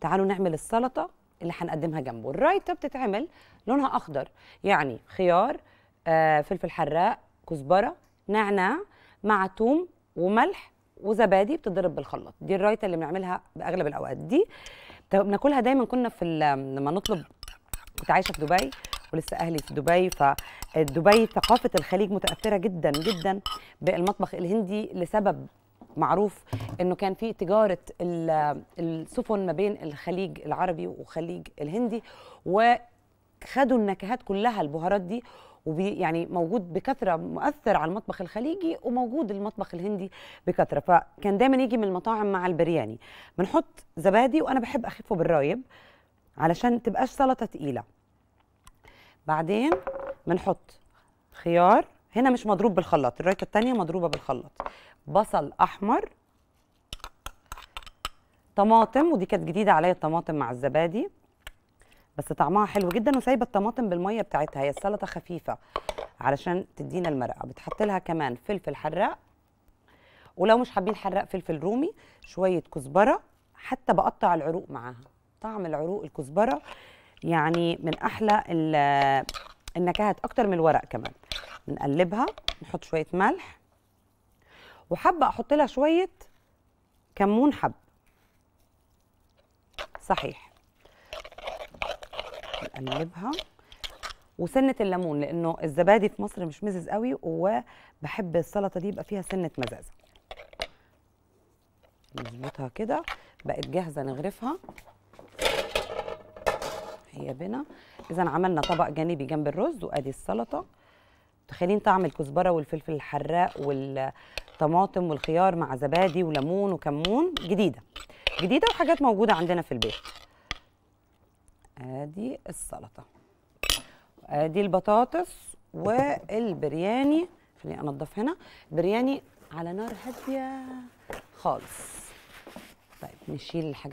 تعالوا نعمل السلطه اللي هنقدمها جنبه الرايته بتتعمل لونها اخضر يعني خيار آه، فلفل حراق كزبره نعناع مع توم وملح وزبادي بتضرب بالخلاط دي الرايته اللي بنعملها باغلب الاوقات دي بناكلها دايما كنا في لما نطلب كنت عايشه في دبي ولسه اهلي في دبي فدبي ثقافه الخليج متاثره جدا جدا بالمطبخ الهندي لسبب معروف انه كان في تجاره السفن ما بين الخليج العربي وخليج الهندي وخدوا النكهات كلها البهارات دي وبي يعني موجود بكثره مؤثر على المطبخ الخليجي وموجود المطبخ الهندي بكثره فكان دايما يجي من المطاعم مع البرياني بنحط زبادي وانا بحب اخفه بالرايب علشان تبقاش سلطه تقيله بعدين بنحط خيار هنا مش مضروب بالخلاط الرايكه الثانيه مضروبه بالخلاط بصل احمر طماطم ودي كانت جديده عليا الطماطم مع الزبادي بس طعمها حلو جدا وسايبه الطماطم بالميه بتاعتها هي السلطه خفيفه علشان تدينا المرقه بتحط لها كمان فلفل حراق ولو مش حابين حراق فلفل رومي شويه كزبره حتى بقطع العروق معاها طعم العروق الكزبره يعني من احلى النكهات اكتر من الورق كمان بنقلبها نحط شويه ملح وحابه احط لها شويه كمون حب صحيح نقلبها وسنه الليمون لانه الزبادي في مصر مش مزز قوي وبحب السلطه دي يبقى فيها سنه مزازه نظبطها كده بقت جاهزه نغرفها هي بنا اذا عملنا طبق جانبي جنب الرز وادي السلطه متخيلين طعم الكزبره والفلفل الحراق والطماطم والخيار مع زبادي وليمون وكمون جديده جديده وحاجات موجوده عندنا في البيت ادي السلطه ادي البطاطس والبرياني خليني انضف هنا برياني على نار هاديه خالص طيب نشيل الحاجات